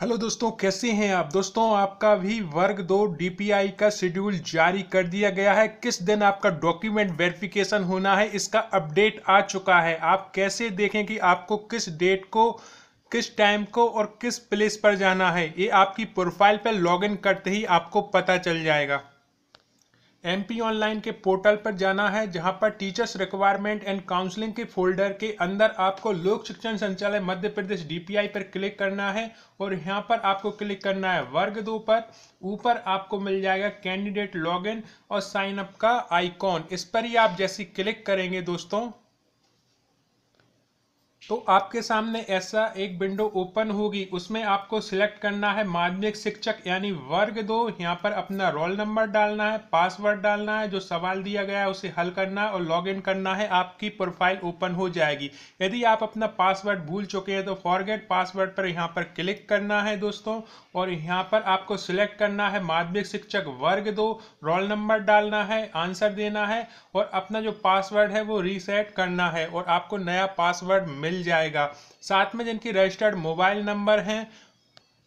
hello दोस्तों कैसे हैं आप दोस्तों आपका भी वर्ग दो डीपीआई का शेड्यूल जारी कर दिया गया है किस दिन आपका डॉक्यूमेंट वेरिफिकेशन होना है इसका अपडेट आ चुका है आप कैसे देखें कि आपको किस डेट को किस टाइम को और किस प्लेस पर जाना है ये आपकी प्रोफाइल पर लॉगिन करते ही आपको पता चल जाएगा एमपी ऑनलाइन के पोर्टल पर जाना है जहां पर टीचर्स रिक्वायरमेंट एंड काउंसलिंग के फोल्डर के अंदर आपको लोक शिक्षण संचालय मध्य प्रदेश डीपीआई पर क्लिक करना है और यहां पर आपको क्लिक करना है वर्ग दो पर ऊपर आपको मिल जाएगा कैंडिडेट लॉगिन और साइन अप का आइकॉन इस पर ही आप जैसे क्लिक करेंगे दोस्तों तो आपके सामने ऐसा एक विंडो ओपन होगी उसमें आपको सिलेक्ट करना है माध्यमिक शिक्षक यानी वर्ग दो यहाँ पर अपना रोल नंबर डालना है पासवर्ड डालना है जो सवाल दिया गया है उसे हल करना है और लॉगिन करना है आपकी प्रोफाइल ओपन हो जाएगी यदि आप अपना पासवर्ड भूल चुके हैं तो फॉरगेट पासवर्ड पर यहाँ पर क्लिक करना है दोस्तों और यहाँ पर आपको सिलेक्ट करना है माध्यमिक शिक्षक वर्ग दो रोल नंबर डालना है आंसर देना है और अपना जो पासवर्ड है वो रीसेट करना है और आपको नया पासवर्ड मिल जाएगा साथ में जिनकी रजिस्टर्ड मोबाइल नंबर हैं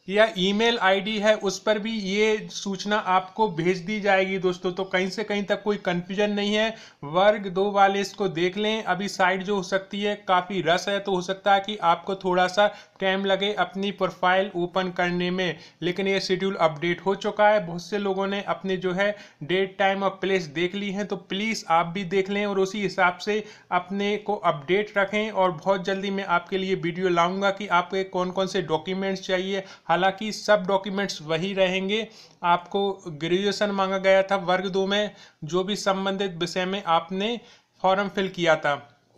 या ईमेल आईडी है उस पर भी ये सूचना आपको भेज दी जाएगी दोस्तों तो कहीं से कहीं तक कोई कंफ्यूजन नहीं है वर्ग दो वाले इसको देख लें अभी साइट जो हो सकती है काफ़ी रस है तो हो सकता है कि आपको थोड़ा सा टाइम लगे अपनी प्रोफाइल ओपन करने में लेकिन ये शेड्यूल अपडेट हो चुका है बहुत से लोगों ने अपने जो है डेट टाइम और प्लेस देख ली है तो प्लीज़ आप भी देख लें और उसी हिसाब से अपने को अपडेट रखें और बहुत जल्दी मैं आपके लिए वीडियो लाऊंगा कि आपके कौन कौन से डॉक्यूमेंट्स चाहिए हालांकि सब डॉक्यूमेंट्स वही रहेंगे आपको ग्रेजुएशन मांगा गया था वर्ग दो में जो भी संबंधित विषय में आपने फॉर्म फिल किया था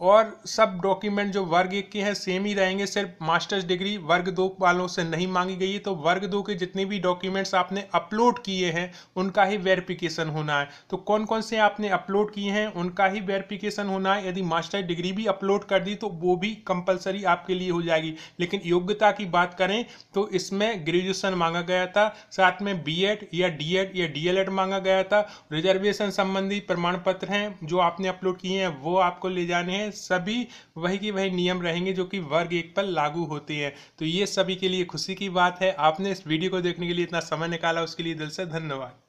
और सब डॉक्यूमेंट जो वर्ग एक के हैं सेम ही रहेंगे सिर्फ मास्टर्स डिग्री वर्ग दो वालों से नहीं मांगी गई है तो वर्ग दो के जितने भी डॉक्यूमेंट्स आपने अपलोड किए हैं उनका ही वेरिफिकेशन होना है तो कौन कौन से आपने अपलोड किए हैं उनका ही वेरिफिकेशन होना है यदि मास्टर डिग्री भी अपलोड कर दी तो वो भी कंपलसरी आपके लिए हो जाएगी लेकिन योग्यता की बात करें तो इसमें ग्रेजुएसन मांगा गया था साथ में बी या डी या डी मांगा गया था रिजर्वेशन संबंधी प्रमाण पत्र हैं जो आपने अपलोड किए हैं वो आपको ले जाने हैं सभी वही के वही नियम रहेंगे जो कि वर्ग एक पर लागू होते हैं तो ये सभी के लिए खुशी की बात है आपने इस वीडियो को देखने के लिए इतना समय निकाला उसके लिए दिल से धन्यवाद